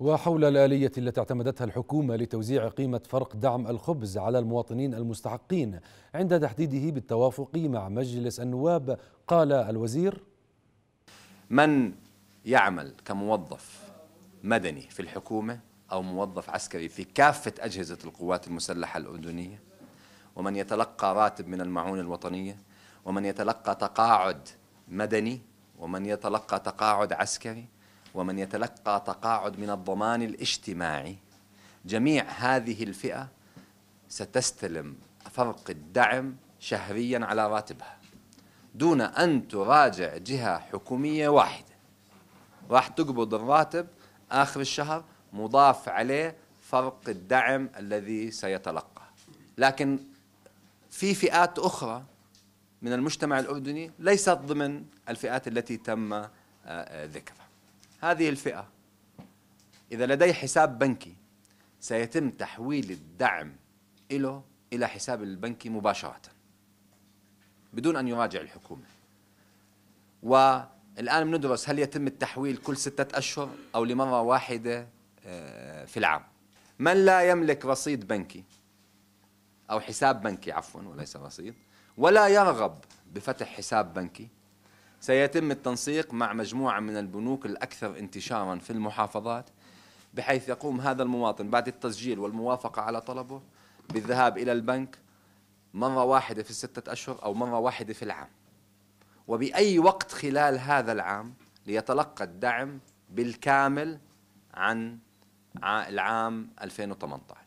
وحول الآلية التي اعتمدتها الحكومة لتوزيع قيمة فرق دعم الخبز على المواطنين المستحقين عند تحديده بالتوافق مع مجلس النواب قال الوزير من يعمل كموظف مدني في الحكومة أو موظف عسكري في كافة أجهزة القوات المسلحة الأردنية ومن يتلقى راتب من المعونة الوطنية ومن يتلقى تقاعد مدني ومن يتلقى تقاعد عسكري ومن يتلقى تقاعد من الضمان الاجتماعي جميع هذه الفئة ستستلم فرق الدعم شهريا على راتبها دون أن تراجع جهة حكومية واحدة راح تقبض الراتب آخر الشهر مضاف عليه فرق الدعم الذي سيتلقى لكن في فئات أخرى من المجتمع الأردني ليست ضمن الفئات التي تم آه، آه، ذكرها هذه الفئة إذا لديه حساب بنكي سيتم تحويل الدعم له إلى حساب البنكي مباشرة بدون أن يراجع الحكومة والآن بندرس هل يتم التحويل كل ستة أشهر أو لمرة واحدة آه، في العام من لا يملك رصيد بنكي أو حساب بنكي عفوا وليس رصيد ولا يرغب بفتح حساب بنكي سيتم التنسيق مع مجموعة من البنوك الأكثر انتشارا في المحافظات بحيث يقوم هذا المواطن بعد التسجيل والموافقة على طلبه بالذهاب إلى البنك مرة واحدة في الستة أشهر أو مرة واحدة في العام وبأي وقت خلال هذا العام ليتلقى الدعم بالكامل عن العام 2018